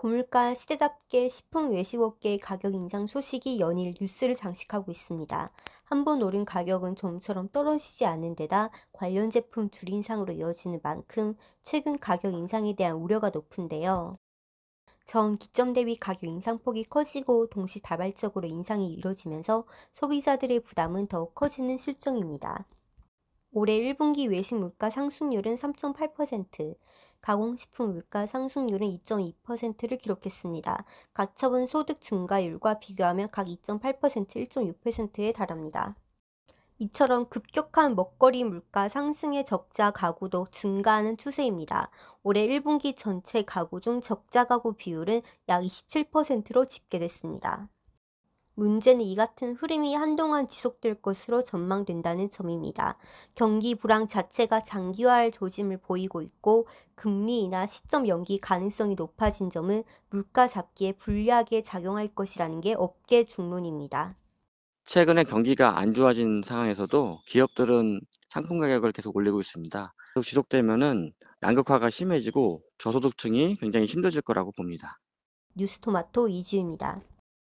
고물가 시대답게 식품 외식업계의 가격 인상 소식이 연일 뉴스를 장식하고 있습니다. 한 번 오른 가격은 좀처럼 떨어지지 않은 데다 관련 제품 줄인상으로 이어지는 만큼 최근 가격 인상에 대한 우려가 높은데요. 전 기점 대비 가격 인상폭이 커지고 동시 다발적으로 인상이 이뤄지면서 소비자들의 부담은 더욱 커지는 실정입니다. 올해 1분기 외식 물가 상승률은 3.8%, 가공식품 물가 상승률은 2.2%를 기록했습니다. 가처분 소득 증가율과 비교하면 각 2.8%, 1.6%에 달합니다. 이처럼 급격한 먹거리 물가 상승의 적자 가구도 증가하는 추세입니다. 올해 1분기 전체 가구 중 적자 가구 비율은 약 27%로 집계됐습니다. 문제는 이 같은 흐름이 한동안 지속될 것으로 전망된다는 점입니다. 경기 불황 자체가 장기화할 조짐을 보이고 있고 금리 나 시점 연기 가능성이 높아진 점은 물가 잡기에 불리하게 작용할 것이라는 게 업계 중론입니다. 최근에 경기가 안 좋아진 상황에서도 기업들은 상품 가격을 계속 올리고 있습니다. 계속 지속되면은 양극화가 심해지고 저소득층이 굉장히 힘들어질 거라고 봅니다. 뉴스토마토 이지입니다